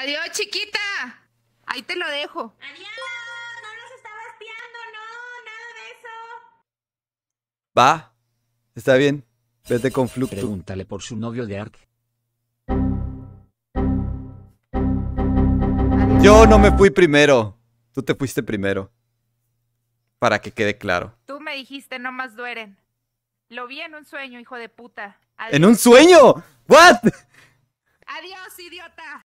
Adiós, chiquita. Ahí te lo dejo. Adiós. No nos está espiando, no. Nada de eso. Va. Está bien. Vete con Fluctu. Pregúntale por su novio de arte Yo no me fui primero. Tú te fuiste primero. Para que quede claro. Tú me dijiste, no más dueren Lo vi en un sueño, hijo de puta. ¿En un sueño? ¿What? Adiós, idiota.